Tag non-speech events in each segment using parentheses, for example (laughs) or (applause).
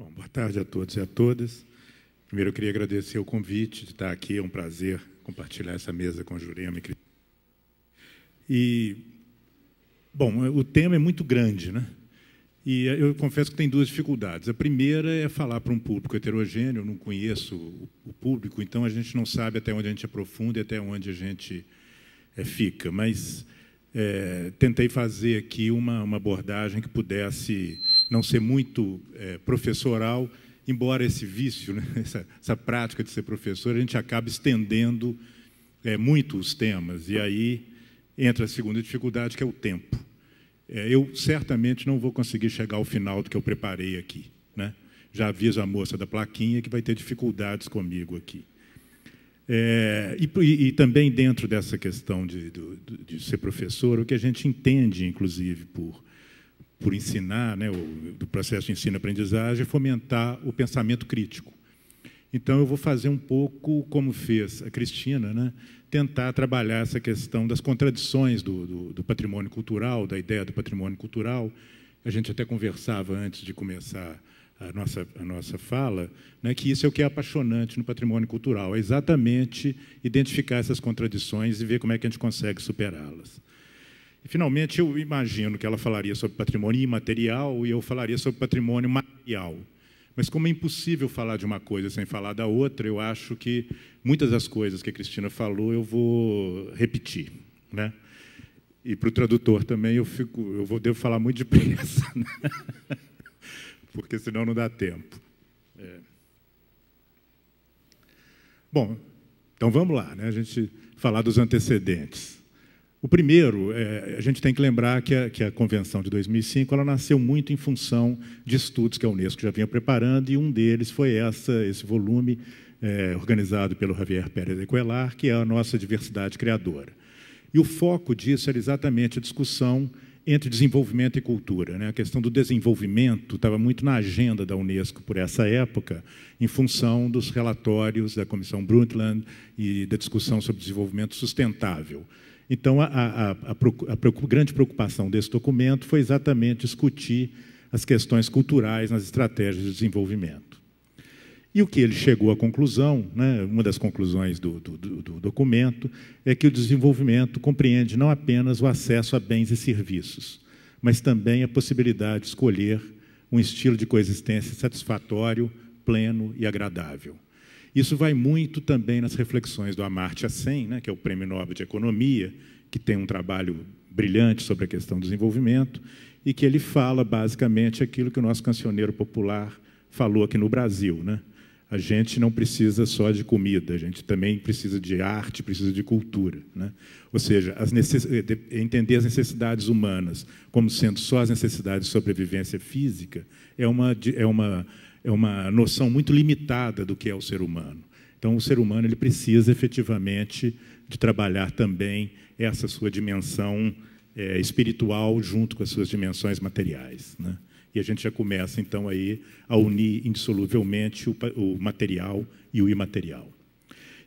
Bom, boa tarde a todos e a todas. Primeiro, eu queria agradecer o convite de estar aqui. É um prazer compartilhar essa mesa com Jurema. E, bom, o tema é muito grande, né? E eu confesso que tem duas dificuldades. A primeira é falar para um público heterogêneo, eu não conheço o público, então a gente não sabe até onde a gente aprofunda e até onde a gente eh, fica. Mas é, tentei fazer aqui uma, uma abordagem que pudesse não ser muito é, professoral, embora esse vício, né, (laughs) essa, essa, prática de ser professor, a gente acaba estendendo é, muito os temas. E aí entra a segunda dificuldade, que é o tempo. É, eu certamente não vou conseguir chegar ao final do que eu preparei aqui. Né? Já aviso a moça da plaquinha que vai ter dificuldades comigo aqui. É, e, e, também dentro dessa questão de, de, de, ser professor, o que a gente entende, inclusive, por por ensinar, né, o, do processo de ensino-aprendizagem, é fomentar o pensamento crítico. Então, eu vou fazer um pouco como fez a Cristina, né, tentar trabalhar essa questão das contradições do, do, do patrimônio cultural, da ideia do patrimônio cultural. A gente até conversava antes de começar a nossa, a nossa fala, né, que isso é o que é apaixonante no patrimônio cultural, é exatamente identificar essas contradições e ver como é que a gente consegue superá-las. E, finalmente, eu imagino que ela falaria sobre patrimônio imaterial e eu falaria sobre patrimônio material. Mas como é impossível falar de uma coisa sem falar da outra, eu acho que muitas das coisas que a Cristina falou eu vou repetir, né? E para o tradutor também eu fico, eu vou devo falar muito depressa, (laughs) né? porque senão não dá tempo. É. Bom, então vamos lá, né? A gente falar dos antecedentes. O primeiro, é, a gente tem que lembrar que a, que a, Convenção de 2005 ela nasceu muito em função de estudos que a Unesco já vinha preparando, e um deles foi essa, esse volume é, organizado pelo Javier Pérez de Coelar, que é a nossa diversidade criadora. E o foco disso era exatamente a discussão entre desenvolvimento e cultura. Né? A questão do desenvolvimento estava muito na agenda da Unesco por essa época, em função dos relatórios da Comissão Brundtland e da discussão sobre desenvolvimento sustentável. Então, a, a, a, grande preocupação desse documento foi exatamente discutir as questões culturais nas estratégias de desenvolvimento. E o que ele chegou à conclusão, né, uma das conclusões do, do, do documento, é que o desenvolvimento compreende não apenas o acesso a bens e serviços, mas também a possibilidade de escolher um estilo de coexistência satisfatório, pleno e agradável. Isso vai muito também nas reflexões do Amartya Sen, né, que é o Prêmio Nobel de Economia, que tem um trabalho brilhante sobre a questão do desenvolvimento e que ele fala basicamente aquilo que o nosso cancioneiro popular falou aqui no Brasil, né? A gente não precisa só de comida, a gente também precisa de arte, precisa de cultura, né? Ou seja, as necess... Eh, entender as necessidades humanas como sendo só as necessidades de sobrevivência física é uma é uma é uma noção muito limitada do que é o ser humano. Então, o ser humano ele precisa efetivamente de trabalhar também essa sua dimensão é, espiritual junto com as suas dimensões materiais. Né? E a gente já começa, então, aí a unir indissoluvelmente o, o material e o imaterial.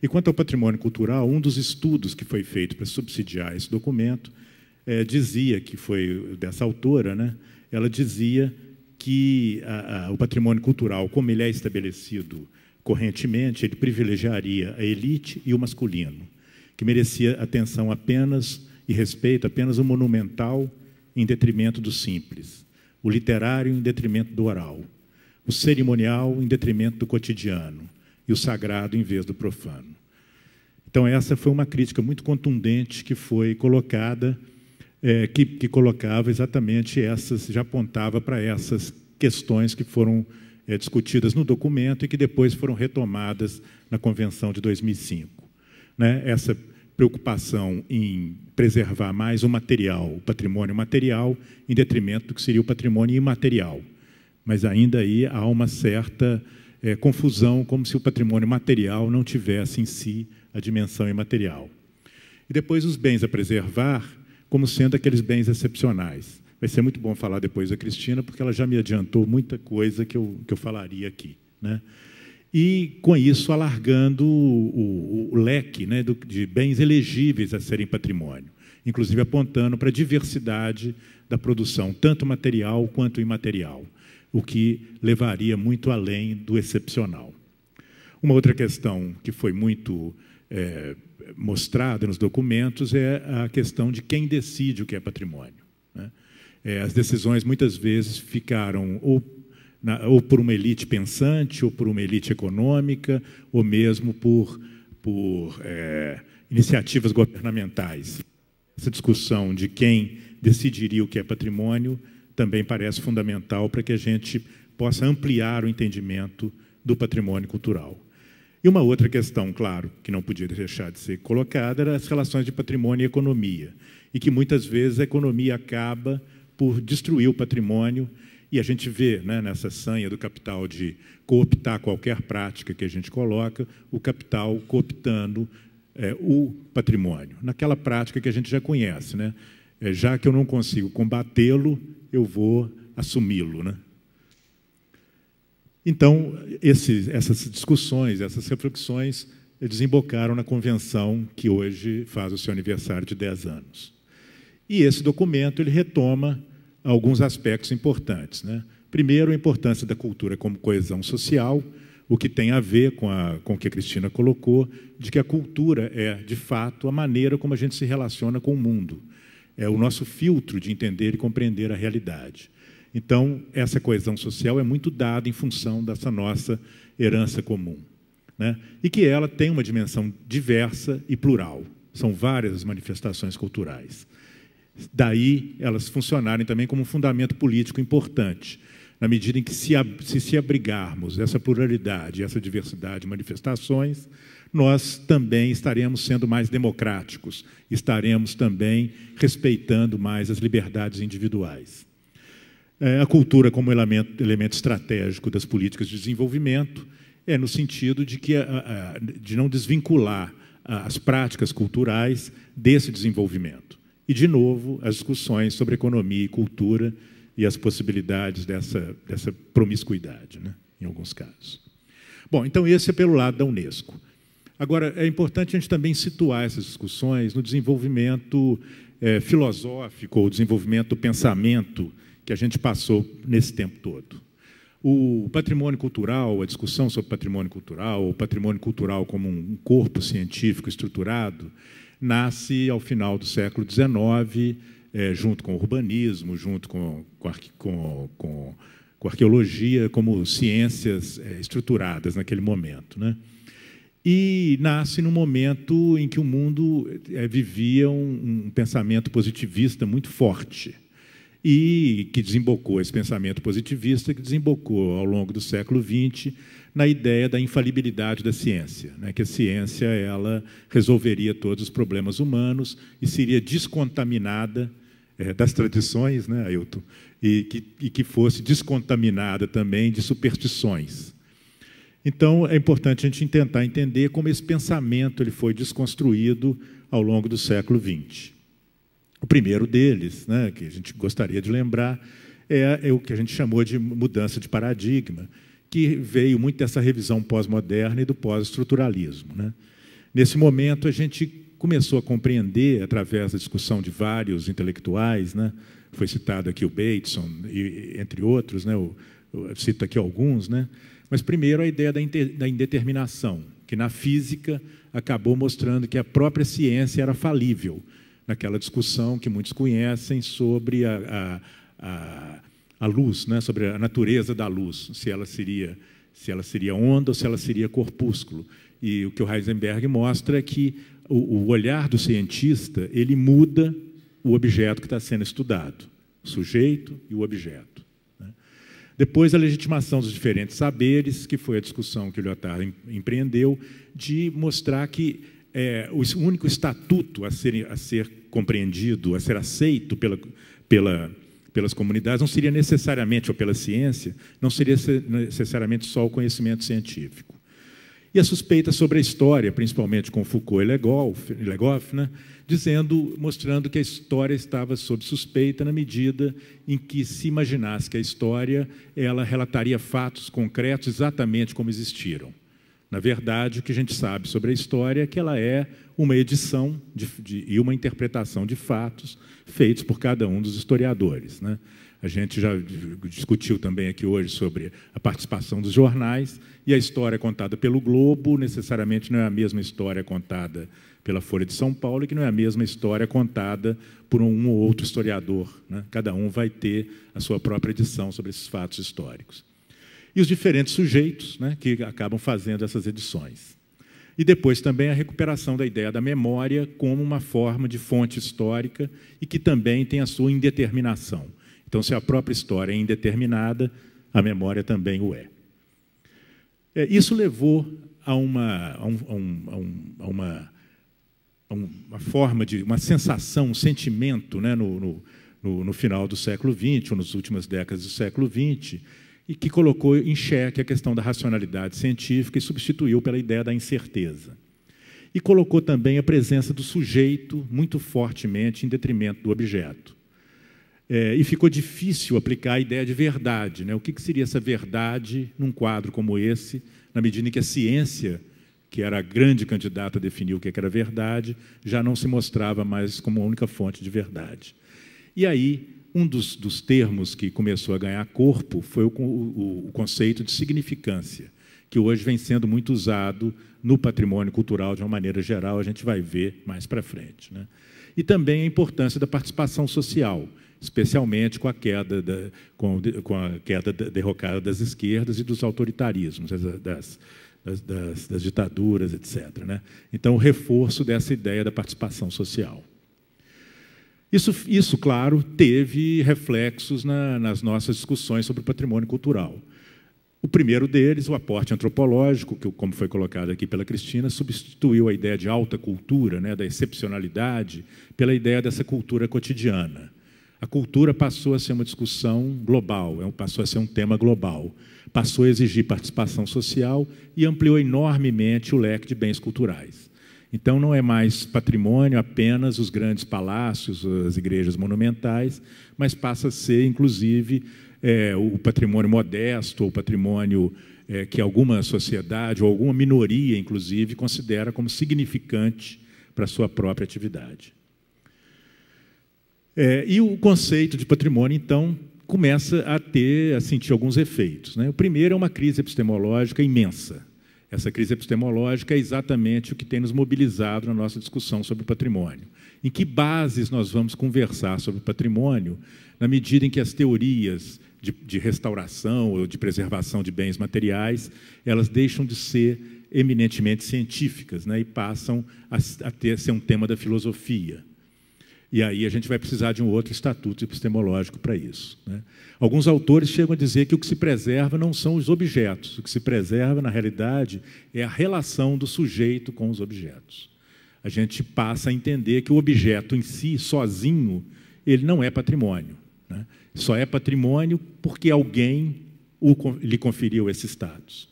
E quanto ao patrimônio cultural, um dos estudos que foi feito para subsidiar esse documento é, dizia que foi dessa autora, né? ela dizia que a, a, o patrimônio cultural, como ele é estabelecido correntemente, ele privilegiaria a elite e o masculino, que merecia atenção apenas e respeito apenas o monumental em detrimento do simples, o literário em detrimento do oral, o cerimonial em detrimento do cotidiano e o sagrado em vez do profano. Então essa foi uma crítica muito contundente que foi colocada é, que, que, colocava exatamente essas, já apontava para essas questões que foram é, discutidas no documento e que depois foram retomadas na Convenção de 2005. Né? Essa preocupação em preservar mais o material, o patrimônio material, em detrimento do que seria o patrimônio imaterial. Mas ainda aí há uma certa é, confusão, como se o patrimônio material não tivesse em si a dimensão imaterial. E depois os bens a preservar como sendo aqueles bens excepcionais. Vai ser muito bom falar depois da Cristina, porque ela já me adiantou muita coisa que eu, que eu falaria aqui. Né? E, com isso, alargando o, o, o leque né, do, de bens elegíveis a serem patrimônio, inclusive apontando para a diversidade da produção, tanto material quanto imaterial, o que levaria muito além do excepcional. Uma outra questão que foi muito é, mostrada nos documentos é a questão de quem decide o que é patrimônio. Né? É, as decisões muitas vezes ficaram ou, na, ou, por uma elite pensante, ou por uma elite econômica, ou mesmo por, por é, iniciativas governamentais. Essa discussão de quem decidiria o que é patrimônio também parece fundamental para que a gente possa ampliar o entendimento do patrimônio cultural. E uma outra questão, claro, que não podia deixar de ser colocada, era as relações de patrimônio e economia, e que muitas vezes a economia acaba por destruir o patrimônio, e a gente vê né, nessa sanha do capital de cooptar qualquer prática que a gente coloca, o capital cooptando é, o patrimônio, naquela prática que a gente já conhece. Né? É, já que eu não consigo combatê-lo, eu vou assumi-lo. Né? Então, essas discussões, essas reflexões, desembocaram na convenção que hoje faz o seu aniversário de 10 anos. E esse documento ele retoma alguns aspectos importantes. Né? Primeiro, a importância da cultura como coesão social, o que tem a ver com, a, com o que a Cristina colocou, de que a cultura é, de fato, a maneira como a gente se relaciona com o mundo. É o nosso filtro de entender e compreender a realidade. Então, essa coesão social é muito dada em função dessa nossa herança comum. Né? E que ela tem uma dimensão diversa e plural. São várias as manifestações culturais. Daí, elas funcionarem também como um fundamento político importante, na medida em que, se, se, se abrigarmos essa pluralidade, essa diversidade de manifestações, nós também estaremos sendo mais democráticos, estaremos também respeitando mais as liberdades individuais. É, a cultura como elemento, elemento estratégico das políticas de desenvolvimento é no sentido de, que, a, a, de não desvincular as práticas culturais desse desenvolvimento. E, de novo, as discussões sobre economia e cultura e as possibilidades dessa, dessa promiscuidade, né, em alguns casos. Bom, então esse é pelo lado da Unesco. Agora, é importante a gente também situar essas discussões no desenvolvimento é, filosófico, ou desenvolvimento do pensamento que a gente passou nesse tempo todo. O patrimônio cultural, a discussão sobre patrimônio cultural, o patrimônio cultural como um corpo científico estruturado, nasce ao final do século XIX, é, eh, junto com o urbanismo, junto com, com, com, com, com arqueologia, como ciências é, estruturadas naquele momento. Né? E nasce num momento em que o mundo é, vivia um, um pensamento positivista muito forte e que desembocou esse pensamento positivista, que desembocou ao longo do século XX na ideia da infalibilidade da ciência, né, que a ciência ela resolveria todos os problemas humanos e seria descontaminada é, das tradições, né, Ailton, e que, e que fosse descontaminada também de superstições. Então, é importante a gente tentar entender como esse pensamento ele foi desconstruído ao longo do século XX. O primeiro deles, né, que a gente gostaria de lembrar, é, é, o que a gente chamou de mudança de paradigma, que veio muito dessa revisão pós-moderna e do pós-estruturalismo. Né? Nesse momento, a gente começou a compreender, através da discussão de vários intelectuais, né? foi citado aqui o Bateson, e, entre outros, né? eu, eu cito aqui alguns, né? mas primeiro a ideia da, da indeterminação, que na física acabou mostrando que a própria ciência era falível, naquela discussão que muitos conhecem sobre a, a, a, a luz, né? sobre a natureza da luz, se ela seria se ela seria onda ou se ela seria corpúsculo. E o que o Heisenberg mostra é que o, o olhar do cientista ele muda o objeto que está sendo estudado, o sujeito e o objeto. Né? Depois, a legitimação dos diferentes saberes, que foi a discussão que o Lyotard empreendeu, de mostrar que é, o único estatuto a ser, a ser compreendido, a ser aceito pela, pela, pelas comunidades, não seria necessariamente, ou pela ciência, não seria necessariamente só o conhecimento científico. E a suspeita sobre a história, principalmente com Foucault e Legoff, Legoff né, dizendo, mostrando que a história estava sob suspeita na medida em que se imaginasse que a história ela relataria fatos concretos exatamente como existiram. Na verdade, o que a gente sabe sobre a história é que ela é uma edição de, de, e uma interpretação de fatos feitos por cada um dos historiadores. Né? A gente já discutiu também aqui hoje sobre a participação dos jornais, e a história contada pelo Globo necessariamente não é a mesma história contada pela Folha de São Paulo, que não é a mesma história contada por um ou outro historiador. Né? Cada um vai ter a sua própria edição sobre esses fatos históricos e os diferentes sujeitos né, que acabam fazendo essas edições. E depois também a recuperação da ideia da memória como uma forma de fonte histórica e que também tem a sua indeterminação. Então, se a própria história é indeterminada, a memória também o é. é isso levou a uma, a, um, a, um, a uma, a uma forma de uma sensação, um sentimento né, no, no, no final do século XX, ou nas últimas décadas do século XX, e que colocou em xeque a questão da racionalidade científica e substituiu pela ideia da incerteza. E colocou também a presença do sujeito muito fortemente em detrimento do objeto. É, e ficou difícil aplicar a ideia de verdade. Né? O que, que seria essa verdade num quadro como esse, na medida em que a ciência, que era a grande candidata a definir o que era verdade, já não se mostrava mais como a única fonte de verdade. E aí um dos, dos termos que começou a ganhar corpo foi o, o, o conceito de significância, que hoje vem sendo muito usado no patrimônio cultural de uma maneira geral, a gente vai ver mais para frente. Né? E também a importância da participação social, especialmente com a queda, da, com, com a queda derrocada das esquerdas e dos autoritarismos, das, das, das, das ditaduras, etc. Né? Então, o reforço dessa ideia da participação social. Isso, isso claro, teve reflexos na, nas nossas discussões sobre o patrimônio cultural. O primeiro deles, o aporte antropológico, que, como foi colocado aqui pela Cristina, substituiu a ideia de alta cultura, né, da excepcionalidade, pela ideia dessa cultura cotidiana. A cultura passou a ser uma discussão global, é passou a ser um tema global, passou a exigir participação social e ampliou enormemente o leque de bens culturais. Então não é mais patrimônio apenas os grandes palácios, as igrejas monumentais, mas passa a ser, inclusive, é, o patrimônio modesto, ou patrimônio é, que alguma sociedade, ou alguma minoria, inclusive, considera como significante para a sua própria atividade. É, e o conceito de patrimônio, então, começa a ter, a sentir alguns efeitos. Né? O primeiro é uma crise epistemológica imensa. Essa crise epistemológica é exatamente o que tem nos mobilizado na nossa discussão sobre patrimônio. Em que bases nós vamos conversar sobre patrimônio na medida em que as teorias de, de restauração ou de preservação de bens materiais elas deixam de ser eminentemente científicas né, e passam a, a ter, a ser um tema da filosofia? E aí a gente vai precisar de um outro estatuto epistemológico para isso. Né? Alguns autores chegam a dizer que o que se preserva não são os objetos, o que se preserva, na realidade, é a relação do sujeito com os objetos. A gente passa a entender que o objeto em si, sozinho, ele não é patrimônio. Né? Só é patrimônio porque alguém o, lhe conferiu esse status.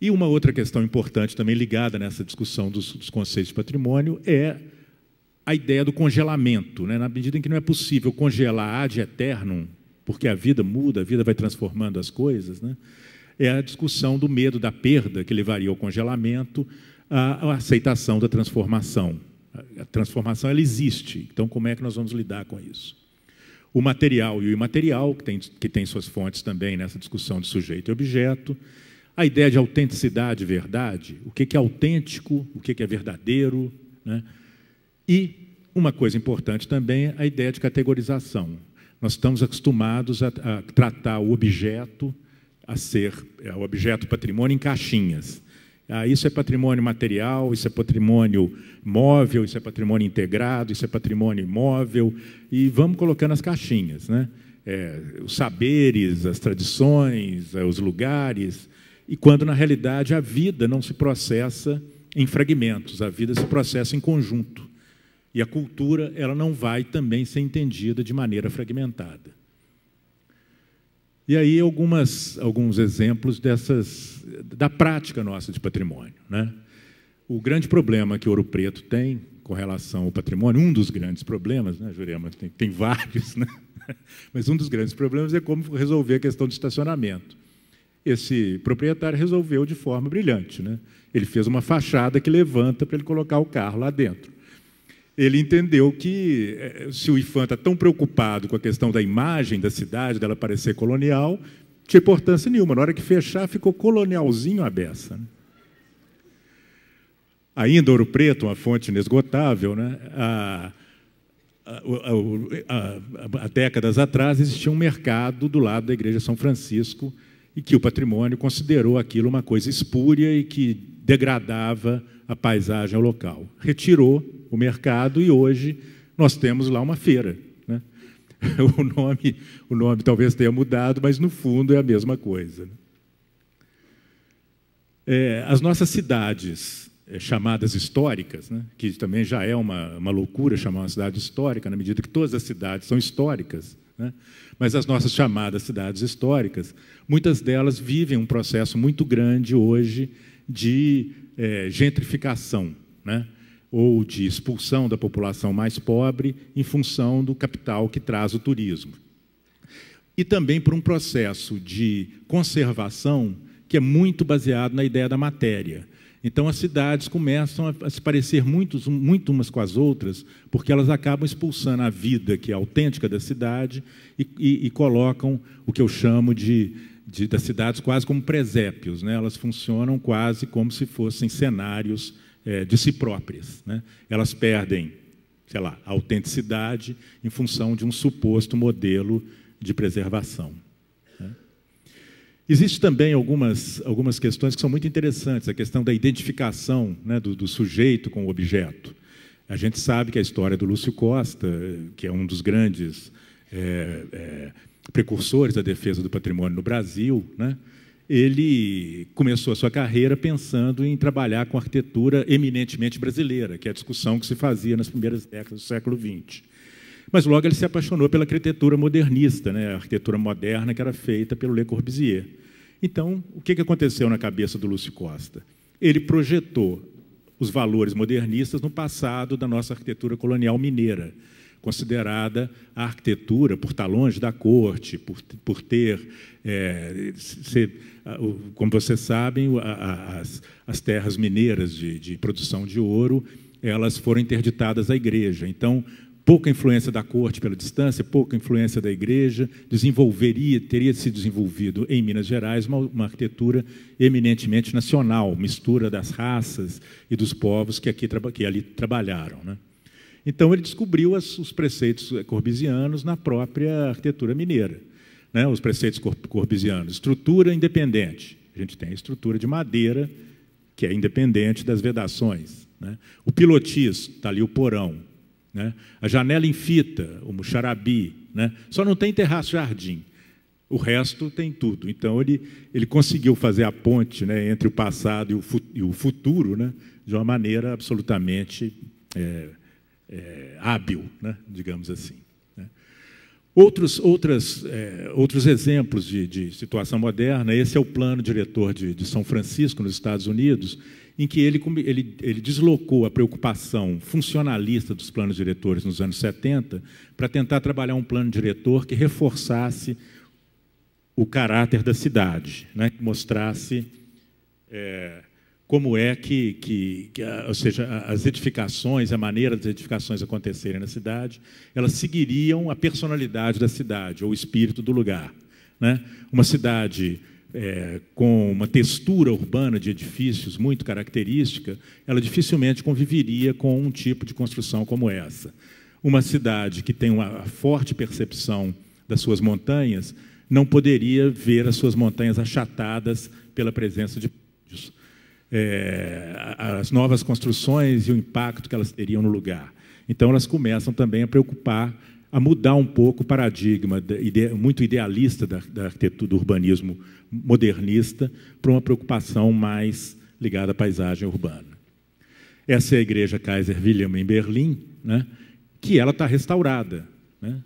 E uma outra questão importante também ligada nessa discussão dos, dos conceitos de patrimônio é a ideia do congelamento, né? na medida em que não é possível congelar ad eternum, porque a vida muda, a vida vai transformando as coisas, né? é a discussão do medo da perda, que levaria ao congelamento, à aceitação da transformação. A transformação ela existe, então como é que nós vamos lidar com isso? O material e o imaterial, que tem, que tem suas fontes também nessa discussão de sujeito e objeto, a ideia de autenticidade e verdade, o que é autêntico, o que é verdadeiro, né? E uma coisa importante também é a ideia de categorização. Nós estamos acostumados a, a tratar o objeto a ser é, o objeto patrimônio em caixinhas. Ah, isso é patrimônio material, isso é patrimônio móvel, isso é patrimônio integrado, isso é patrimônio imóvel, e vamos colocando as caixinhas, né? É, os saberes, as tradições, é, os lugares, e quando na realidade a vida não se processa em fragmentos, a vida se processa em conjunto. E a cultura ela não vai também ser entendida de maneira fragmentada. E aí algumas, alguns exemplos dessas da prática nossa de patrimônio. Né? O grande problema que Ouro Preto tem com relação ao patrimônio, um dos grandes problemas, né, Jurema, tem, tem vários, né? (laughs) mas um dos grandes problemas é como resolver a questão de estacionamento. Esse proprietário resolveu de forma brilhante. Né? Ele fez uma fachada que levanta para ele colocar o carro lá dentro ele entendeu que eh, se o infante está tão preocupado com a questão da imagem da cidade, dela parecer colonial, tinha importância nenhuma. Na hora que fechar, ficou colonialzinho a beça. Né? Ainda Ouro Preto, uma fonte inesgotável, né? A há, décadas atrás existia um mercado do lado da Igreja São Francisco, e que o patrimônio considerou aquilo uma coisa espúria e que degradava a paisagem local. Retirou o mercado e hoje nós temos lá uma feira. Né? (laughs) O, nome, o nome talvez tenha mudado, mas no fundo é a mesma coisa. Né? É, as nossas cidades eh, chamadas históricas, né? que também já é uma, uma loucura chamar uma cidade histórica, na medida que todas as cidades são históricas. Né? Mas as nossas chamadas cidades históricas, muitas delas vivem um processo muito grande hoje de é, gentrificação, né? ou de expulsão da população mais pobre em função do capital que traz o turismo. E também por um processo de conservação que é muito baseado na ideia da matéria então as cidades começam a se parecer muito, muito umas com as outras, porque elas acabam expulsando a vida que é autêntica da cidade e, e, e colocam o que eu chamo de, de, das cidades quase como presépios. Né? Elas funcionam quase como se fossem cenários é, de si próprias. Né? Elas perdem, sei lá, a autenticidade em função de um suposto modelo de preservação. Existem também algumas, algumas questões que são muito interessantes, a questão da identificação né, do, do, sujeito com o objeto. A gente sabe que a história do Lúcio Costa, que é um dos grandes é, é, precursores da defesa do patrimônio no Brasil, né, ele começou a sua carreira pensando em trabalhar com arquitetura eminentemente brasileira, que é a discussão que se fazia nas primeiras décadas do século XX. Mas logo ele se apaixonou pela arquitetura modernista, né? a arquitetura moderna que era feita pelo Le Corbusier. Então, o que aconteceu na cabeça do Lúcio Costa? Ele projetou os valores modernistas no passado da nossa arquitetura colonial mineira, considerada a arquitetura, por estar longe da corte, por, por ter, é, ser, como vocês sabem, a, a, as, as, terras mineiras de, de produção de ouro, elas foram interditadas à igreja. Então, pouca influência da corte pela distância, pouca influência da igreja, desenvolveria, teria se desenvolvido em Minas Gerais uma, uma, arquitetura eminentemente nacional, mistura das raças e dos povos que, aqui, que ali trabalharam. Né? Então, ele descobriu as, os preceitos eh, corbisianos na própria arquitetura mineira, né? os preceitos cor, corbisianos. Estrutura independente. A gente tem a estrutura de madeira, que é independente das vedações. Né? O pilotis, está ali o porão né? A janela em fita, o muxarabi. Né? Só não tem terraço-jardim. O resto tem tudo. Então, ele, ele conseguiu fazer a ponte né, entre o passado e o, fu e o futuro né, de uma maneira absolutamente é, é, hábil, né, digamos assim. Né. Outros, outras, é, outros exemplos de, de, situação moderna, esse é o plano diretor de, de São Francisco, nos Estados Unidos, em que ele, ele, ele deslocou a preocupação funcionalista dos planos diretores nos anos 70 para tentar trabalhar um plano diretor que reforçasse o caráter da cidade, né? que mostrasse é, como é que, que, que, ou seja, as edificações, a maneira das edificações acontecerem na cidade, elas seguiriam a personalidade da cidade, ou o espírito do lugar. Né? Uma cidade é, com uma textura urbana de edifícios muito característica, ela dificilmente conviveria com um tipo de construção como essa. Uma cidade que tem uma forte percepção das suas montanhas não poderia ver as suas montanhas achatadas pela presença de prédios. É, as novas construções e o impacto que elas teriam no lugar. Então, elas começam também a preocupar a mudar um pouco o paradigma muito idealista da, arquitetura, do urbanismo modernista para uma preocupação mais ligada à paisagem urbana. Essa é a igreja Kaiser Wilhelm em Berlim, né, que ela está restaurada. Né?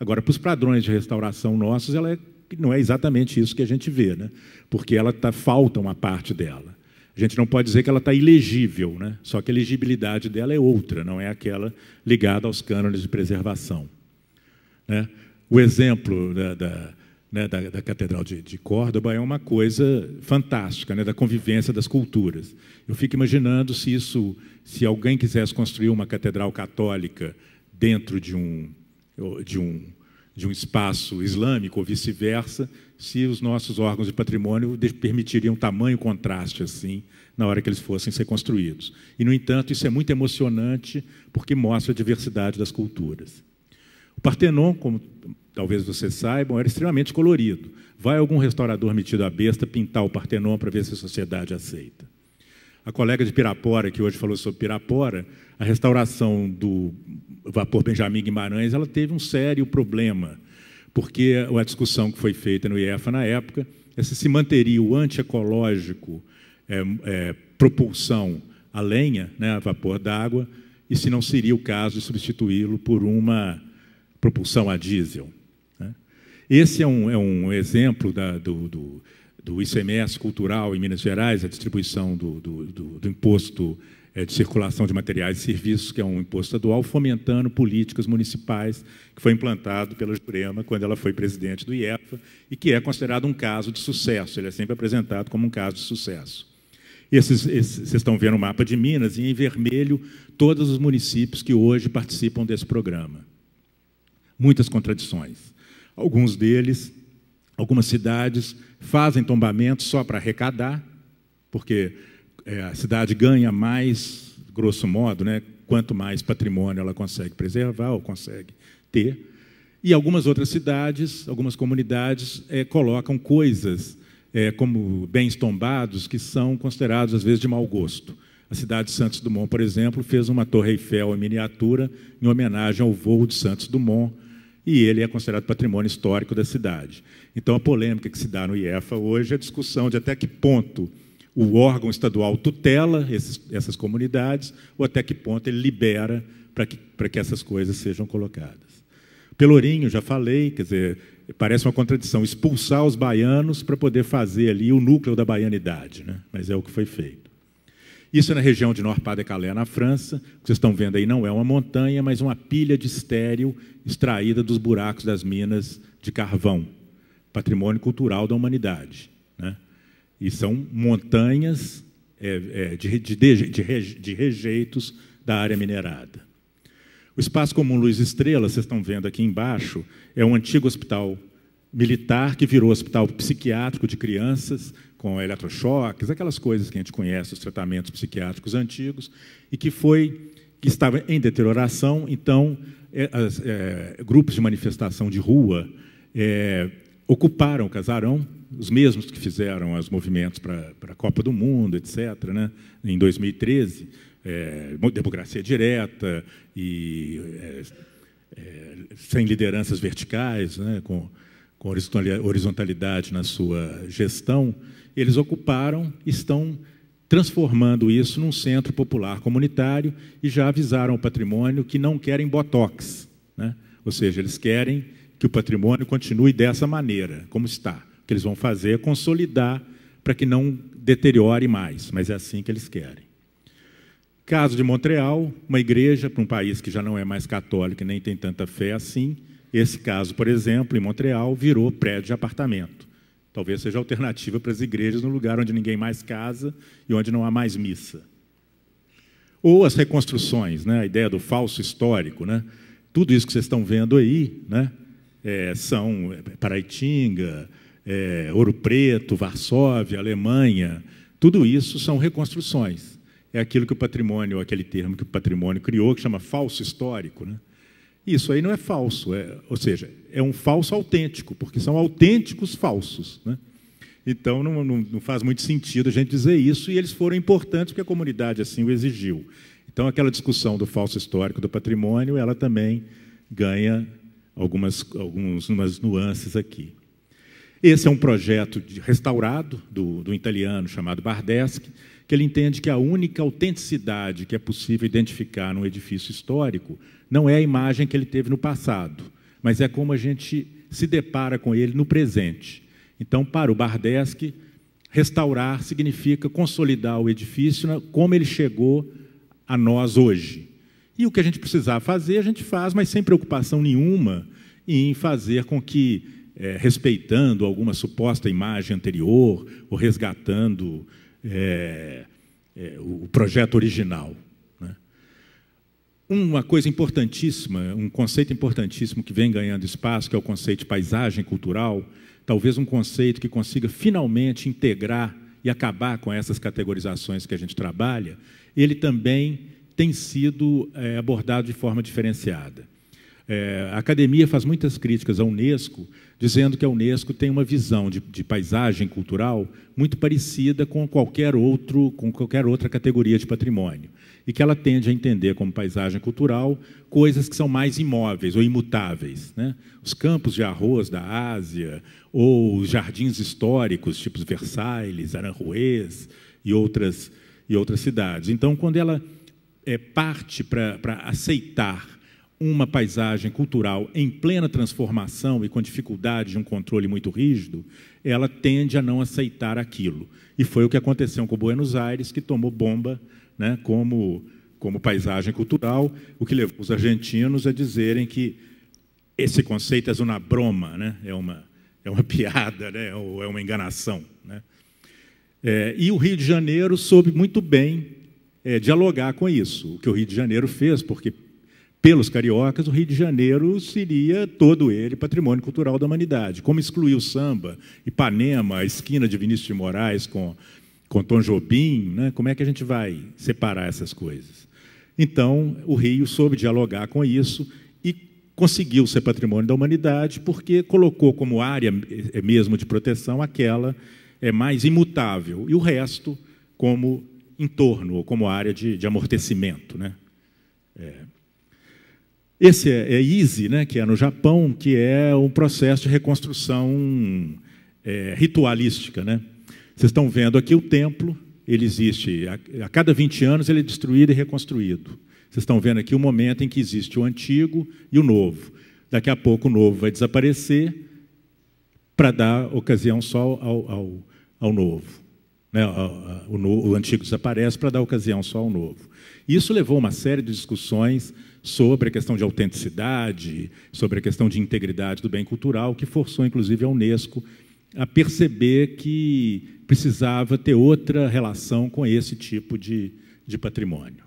Agora, para os padrões de restauração nossos, ela é, não é exatamente isso que a gente vê, né? porque ela tá, falta uma parte dela. A gente não pode dizer que ela está ilegível, né? só que a legibilidade dela é outra, não é aquela ligada aos cânones de preservação. Né? O exemplo da, da, né, da, da Catedral de, de, Córdoba é uma coisa fantástica, né, da convivência das culturas. Eu fico imaginando se isso, se alguém quisesse construir uma catedral católica dentro de um, de um, de um espaço islâmico ou vice-versa, se os nossos órgãos de patrimônio permitiriam tamanho contraste assim na hora que eles fossem ser construídos. E, no entanto, isso é muito emocionante porque mostra a diversidade das culturas. O Partenon, como talvez vocês saibam, era extremamente colorido. Vai algum restaurador metido à besta pintar o Partenon para ver se a sociedade aceita. A colega de Pirapora, que hoje falou sobre Pirapora, a restauração do vapor Benjamin Guimarães, ela teve um sério problema, porque a discussão que foi feita no IEFA na época é se se manteria o antiecológico é, é, propulsão à lenha, né, a vapor d'água, e se não seria o caso de substituí-lo por uma propulsão a diesel. Né? Esse é um, é um exemplo da, do, do, do, ICMS cultural em Minas Gerais, a distribuição do, do imposto é, de circulação de materiais e serviços, que é um imposto estadual, fomentando políticas municipais, que foi implantado pela Jurema quando ela foi presidente do IEFA, e que é considerado um caso de sucesso, ele é sempre apresentado como um caso de sucesso. Esses, esses, vocês estão vendo o mapa de Minas, e em vermelho, todos os municípios que hoje participam desse programa muitas contradições. Alguns deles, algumas cidades fazem tombamentos só para arrecadar, porque é, a cidade ganha mais, grosso modo, né, quanto mais patrimônio ela consegue preservar ou consegue ter. E algumas outras cidades, algumas comunidades, é, colocam coisas é, como bens tombados que são considerados, às vezes, de mau gosto. A cidade de Santos Dumont, por exemplo, fez uma Torre Eiffel em miniatura em homenagem ao voo de Santos Dumont, e ele é considerado patrimônio histórico da cidade. Então, a polêmica que se dá no IEFA hoje é a discussão de até que ponto o órgão estadual tutela esses, essas comunidades ou até que ponto ele libera para que, para que essas coisas sejam colocadas. Pelourinho, já falei, quer dizer, parece uma contradição expulsar os baianos para poder fazer ali o núcleo da baianidade, né? mas é o que foi feito. Isso é na região de Nord-Pas-de-Calais, na França. O que vocês estão vendo aí não é uma montanha, mas uma pilha de estéreo extraída dos buracos das minas de carvão, patrimônio cultural da humanidade. Né? E são montanhas é, é, de, de, de, de rejeitos da área minerada. O Espaço Comum Luz Estrela, vocês estão vendo aqui embaixo, é um antigo hospital militar que virou hospital psiquiátrico de crianças com eletrochoques, aquelas coisas que a gente conhece, os tratamentos psiquiátricos antigos, e que foi que estava em deterioração, então é, é, grupos de manifestação de rua é, ocuparam o casarão, os mesmos que fizeram os movimentos para, para a Copa do Mundo, etc., né, em 2013, é, democracia direta e é, é, sem lideranças verticais, né, com, com horizontalidade na sua gestão, eles ocuparam, estão transformando isso num centro popular comunitário e já avisaram o patrimônio que não querem botox. Né? Ou seja, eles querem que o patrimônio continue dessa maneira, como está. O que eles vão fazer é consolidar para que não deteriore mais, mas é assim que eles querem. Caso de Montreal, uma igreja para um país que já não é mais católico e nem tem tanta fé assim, esse caso, por exemplo, em Montreal, virou prédio de apartamento. Talvez seja alternativa para as igrejas no lugar onde ninguém mais casa e onde não há mais missa. Ou as reconstruções, né? a ideia do falso histórico. Né? Tudo isso que vocês estão vendo aí né? É, são é, Paraitinga, é, Ouro Preto, Varsóvia, Alemanha. Tudo isso são reconstruções. É aquilo que o patrimônio, aquele termo que o patrimônio criou, que chama falso histórico. Né? Isso aí não é falso, é, ou seja, é um falso autêntico, porque são autênticos falsos. Né? Então não, não, não, faz muito sentido a gente dizer isso, e eles foram importantes porque a comunidade assim o exigiu. Então aquela discussão do falso histórico do patrimônio, ela também ganha algumas, algumas nuances aqui. Esse é um projeto de, restaurado do, do italiano chamado Bardeschi, que ele entende que a única autenticidade que é possível identificar num edifício histórico não é a imagem que ele teve no passado, mas é como a gente se depara com ele no presente. Então, para o Bardesque, restaurar significa consolidar o edifício né, como ele chegou a nós hoje. E o que a gente precisar fazer, a gente faz, mas sem preocupação nenhuma em fazer com que, é, respeitando alguma suposta imagem anterior, ou resgatando é, é, o projeto original. Né? Uma coisa importantíssima, um conceito importantíssimo que vem ganhando espaço, que é o conceito de paisagem cultural, talvez um conceito que consiga finalmente integrar e acabar com essas categorizações que a gente trabalha, ele também tem sido é, abordado de forma diferenciada. É, a academia faz muitas críticas à Unesco dizendo que a Unesco tem uma visão de, de, paisagem cultural muito parecida com qualquer, outro, com qualquer outra categoria de patrimônio, e que ela tende a entender como paisagem cultural coisas que são mais imóveis ou imutáveis. Né? Os campos de arroz da Ásia, ou os jardins históricos, tipos Versailles, Aranjuez e outras, e outras cidades. Então, quando ela é, parte para aceitar uma paisagem cultural em plena transformação e com dificuldade de um controle muito rígido, ela tende a não aceitar aquilo. E foi o que aconteceu com Buenos Aires, que tomou bomba né, como, como paisagem cultural, o que levou os argentinos a dizerem que esse conceito é uma broma, né, é, uma, é uma (laughs) piada, né, ou é uma enganação. Né. É, e o Rio de Janeiro soube muito bem é, dialogar com isso, o que o Rio de Janeiro fez, porque pelos cariocas, o Rio de Janeiro seria todo ele patrimônio cultural da humanidade. Como excluir o samba, Ipanema, a esquina de Vinícius de Moraes com, com Tom Jobim, né? como é que a gente vai separar essas coisas? Então, o Rio soube dialogar com isso e conseguiu ser patrimônio da humanidade porque colocou como área é, é mesmo de proteção aquela é mais imutável e o resto como entorno ou como área de, de amortecimento, né? É. Esse é, é Easy, né, que é no Japão, que é um processo de reconstrução é, ritualística. Né? Vocês estão vendo aqui o templo, ele existe, a, a cada 20 anos ele é destruído e reconstruído. Vocês estão vendo aqui o momento em que existe o antigo e o novo. Daqui a pouco o novo vai desaparecer para dar ocasião só ao, ao, ao novo. Né? O, o, o antigo desaparece para dar ocasião só ao novo. Isso levou a uma série de discussões sobre a questão de autenticidade, sobre a questão de integridade do bem cultural, que forçou, inclusive, a Unesco a perceber que precisava ter outra relação com esse tipo de, de patrimônio.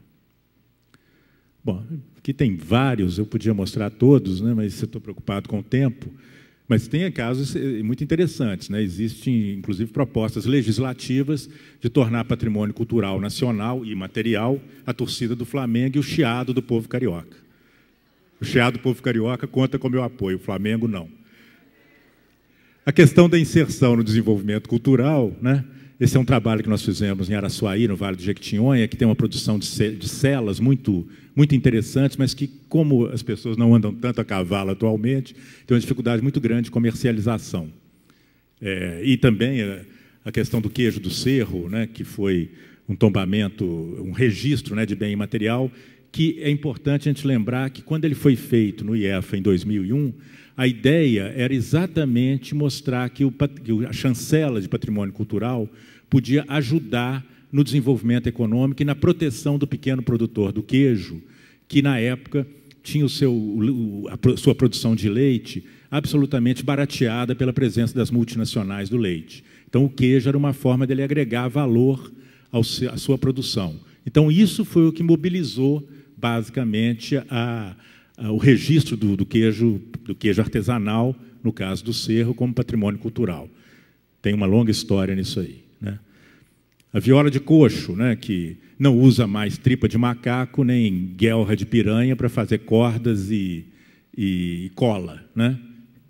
Bom, aqui tem vários, eu podia mostrar todos, né, mas estou preocupado com o tempo. Mas tem casos eh, muito interessantes. Né? Existem, inclusive, propostas legislativas de tornar patrimônio cultural nacional e material a torcida do Flamengo e o chiado do povo carioca. O chiado do povo carioca conta com meu apoio, o Flamengo não. A questão da inserção no desenvolvimento cultural, né? esse é um trabalho que nós fizemos em Araçuaí, no Vale do Jequitinhonha, que tem uma produção de celas muito muito interessantes, mas que, como as pessoas não andam tanto a cavalo atualmente, tem uma dificuldade muito grande de comercialização. É, e também é, a questão do queijo do cerro, né, que foi um tombamento, um registro né, de bem imaterial, que é importante a gente lembrar que, quando ele foi feito no IEFA em 2001, a ideia era exatamente mostrar que, o, que a chancela de patrimônio cultural podia ajudar no desenvolvimento econômico e na proteção do pequeno produtor do queijo, que na época tinha o seu, a sua produção de leite absolutamente barateada pela presença das multinacionais do leite. Então, o queijo era uma forma dele agregar valor à sua produção. Então, isso foi o que mobilizou, basicamente, a, a, o registro do, do, queijo, do queijo artesanal, no caso do Cerro, como patrimônio cultural. Tem uma longa história nisso aí. Né? A viola de coxo, né, que não usa mais tripa de macaco nem guelra de piranha para fazer cordas e, e cola. Né?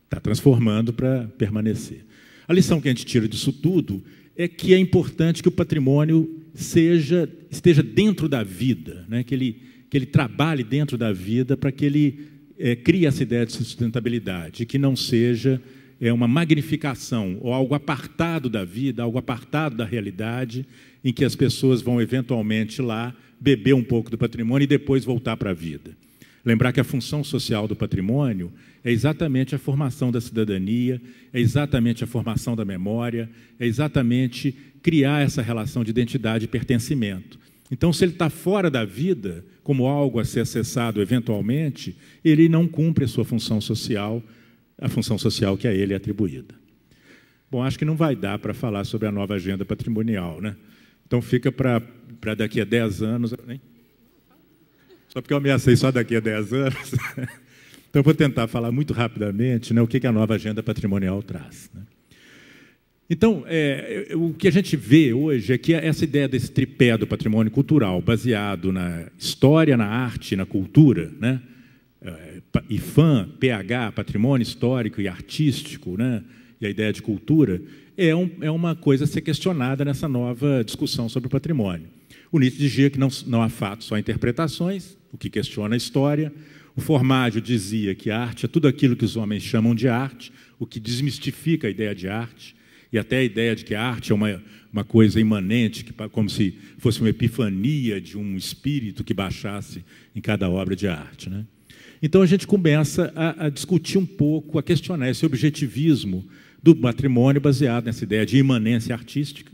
Está transformando para permanecer. A lição que a gente tira disso tudo é que é importante que o patrimônio seja esteja dentro da vida, né? que, ele, que ele trabalhe dentro da vida para que ele é, crie essa ideia de sustentabilidade, que não seja é uma magnificação, ou algo apartado da vida, algo apartado da realidade, em que as pessoas vão eventualmente lá beber um pouco do patrimônio e depois voltar para a vida. Lembrar que a função social do patrimônio é exatamente a formação da cidadania, é exatamente a formação da memória, é exatamente criar essa relação de identidade e pertencimento. Então, se ele está fora da vida, como algo a ser acessado eventualmente, ele não cumpre a sua função social a função social que a ele é atribuída. Bom, acho que não vai dar para falar sobre a nova agenda patrimonial, né? Então fica para daqui a 10 anos. Hein? Só porque eu ameacei só daqui a 10 anos. (laughs) então vou tentar falar muito rapidamente né, o que, que a nova agenda patrimonial traz. Né? Então, é, o que a gente vê hoje é que essa ideia desse tripé do patrimônio cultural, baseado na história, na arte, na cultura, né, IFAM, PH, Patrimônio Histórico e Artístico, né, e a ideia de cultura, é, um, é uma coisa a ser questionada nessa nova discussão sobre o patrimônio. O Nietzsche dizia que não, não há fatos, só interpretações, o que questiona a história. O Formaggio dizia que a arte é tudo aquilo que os homens chamam de arte, o que desmistifica a ideia de arte, e até a ideia de que a arte é uma, uma coisa imanente, que, como se fosse uma epifania de um espírito que baixasse em cada obra de arte. Né? Então a gente começa a, a discutir um pouco, a questionar esse objetivismo do matrimônio baseado nessa ideia de imanência artística,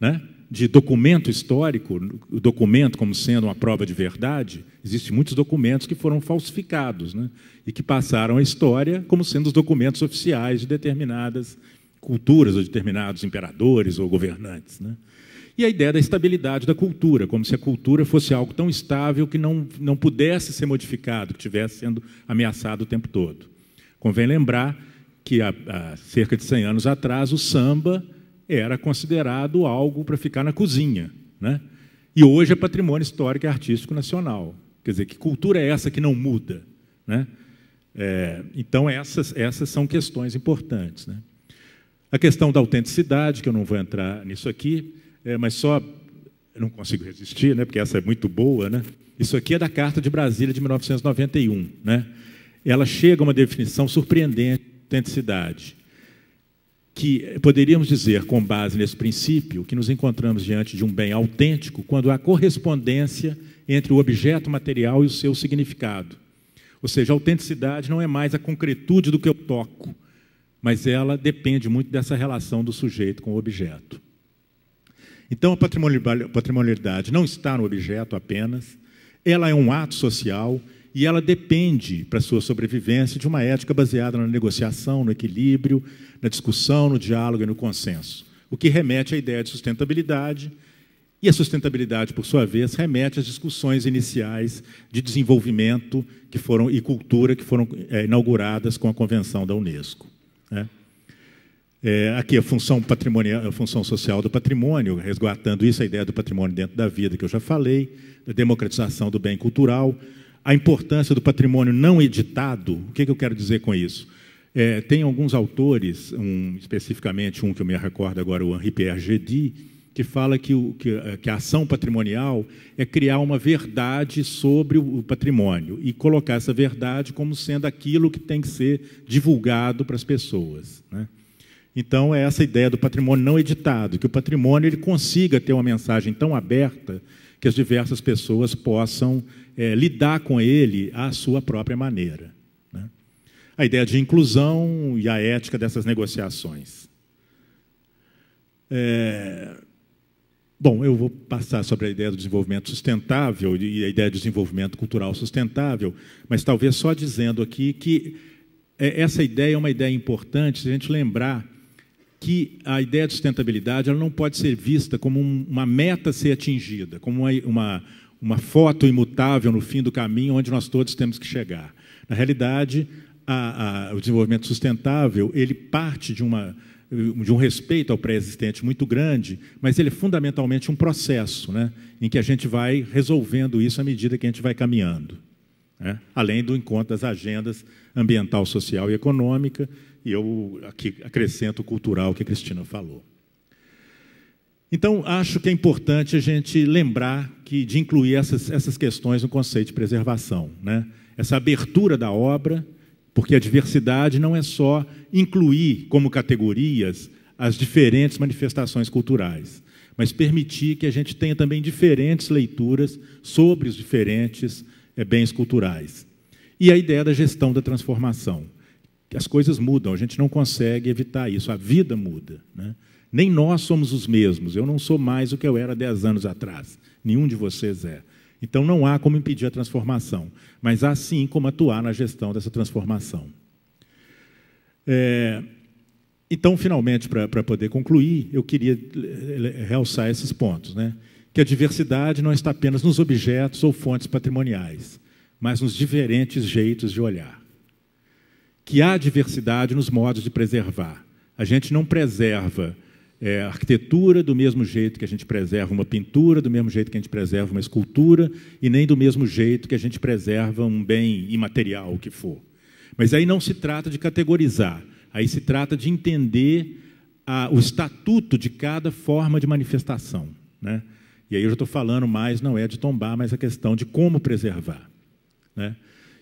né? de documento histórico, o documento como sendo uma prova de verdade, existem muitos documentos que foram falsificados né? e que passaram a história como sendo os documentos oficiais de determinadas culturas ou determinados imperadores ou governantes. Né? e a ideia da estabilidade da cultura, como se a cultura fosse algo tão estável que não, não pudesse ser modificado, que estivesse sendo ameaçado o tempo todo. Convém lembrar que há, há cerca de 100 anos atrás o samba era considerado algo para ficar na cozinha, né? E hoje é patrimônio histórico e artístico nacional. Quer dizer, que cultura é essa que não muda, né? É, então essas essas são questões importantes, né? A questão da autenticidade, que eu não vou entrar nisso aqui, é, mas só. Eu não consigo resistir, né? Porque essa é muito boa, né? Isso aqui é da Carta de Brasília de 1991, né? Ela chega a uma definição surpreendente de autenticidade que poderíamos dizer, com base nesse princípio, que nos encontramos diante de um bem autêntico quando há correspondência entre o objeto material e o seu significado. Ou seja, a autenticidade não é mais a concretude do que eu toco, mas ela depende muito dessa relação do sujeito com o objeto. Então, a patrimonialidade não está no objeto apenas, ela é um ato social e ela depende, para sua sobrevivência, de uma ética baseada na negociação, no equilíbrio, na discussão, no diálogo e no consenso, o que remete à ideia de sustentabilidade, e a sustentabilidade, por sua vez, remete às discussões iniciais de desenvolvimento que foram, e cultura que foram é, inauguradas com a Convenção da Unesco. Né? É, aqui a função patrimonial, a função social do patrimônio, resguardando isso, a ideia do patrimônio dentro da vida que eu já falei, da democratização do bem cultural, a importância do patrimônio não editado. O que, é que eu quero dizer com isso? É, tem alguns autores, um, especificamente um que eu me recordo agora, o Henri Pierre Gedi, que fala que, o, que, é, que, a ação patrimonial é criar uma verdade sobre o patrimônio e colocar essa verdade como sendo aquilo que tem que ser divulgado para as pessoas. Né? Então, é essa ideia do patrimônio não editado, que o patrimônio ele consiga ter uma mensagem tão aberta que as diversas pessoas possam é, lidar com ele à sua própria maneira. Né? A ideia de inclusão e a ética dessas negociações. É... Bom, eu vou passar sobre a ideia do desenvolvimento sustentável e a ideia de desenvolvimento cultural sustentável, mas talvez só dizendo aqui que é, essa ideia é uma ideia importante se a gente lembrar que a ideia de sustentabilidade ela não pode ser vista como um, uma meta a ser atingida, como uma, uma, uma foto imutável no fim do caminho onde nós todos temos que chegar. Na realidade, a, a, o desenvolvimento sustentável ele parte de, uma, de um respeito ao pré-existente muito grande, mas ele é fundamentalmente um processo, né, em que a gente vai resolvendo isso à medida que a gente vai caminhando. Né, além do encontro das agendas ambiental, social e econômica, e eu aqui acrescento o cultural que a Cristina falou. Então, acho que é importante a gente lembrar que, de incluir essas, essas questões no conceito de preservação. Né? Essa abertura da obra, porque a diversidade não é só incluir como categorias as diferentes manifestações culturais, mas permitir que a gente tenha também diferentes leituras sobre os diferentes é, bens culturais. E a ideia da gestão da transformação as coisas mudam, a gente não consegue evitar isso, a vida muda. Né? Nem nós somos os mesmos, eu não sou mais o que eu era dez anos atrás, nenhum de vocês é. Então não há como impedir a transformação, mas há sim como atuar na gestão dessa transformação. É, então, finalmente, para poder concluir, eu queria é, é, realçar esses pontos. Né? Que a diversidade não está apenas nos objetos ou fontes patrimoniais, mas nos diferentes jeitos de olhar que há diversidade nos modos de preservar. A gente não preserva é, arquitetura do mesmo jeito que a gente preserva uma pintura, do mesmo jeito que a gente preserva uma escultura, e nem do mesmo jeito que a gente preserva um bem imaterial, o que for. Mas aí não se trata de categorizar, aí se trata de entender a, o estatuto de cada forma de manifestação. Né? E aí eu já estou falando mais, não é de tombar, mas a questão de como preservar. Né?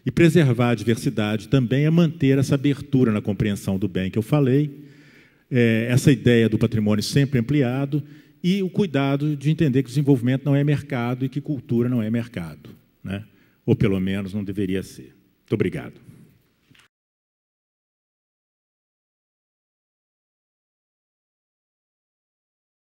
E preservar a diversidade também é manter essa abertura na compreensão do bem que eu falei, é, essa ideia do patrimônio sempre ampliado e o cuidado de entender que desenvolvimento não é mercado e que cultura não é mercado, né? ou pelo menos não deveria ser. Muito obrigado.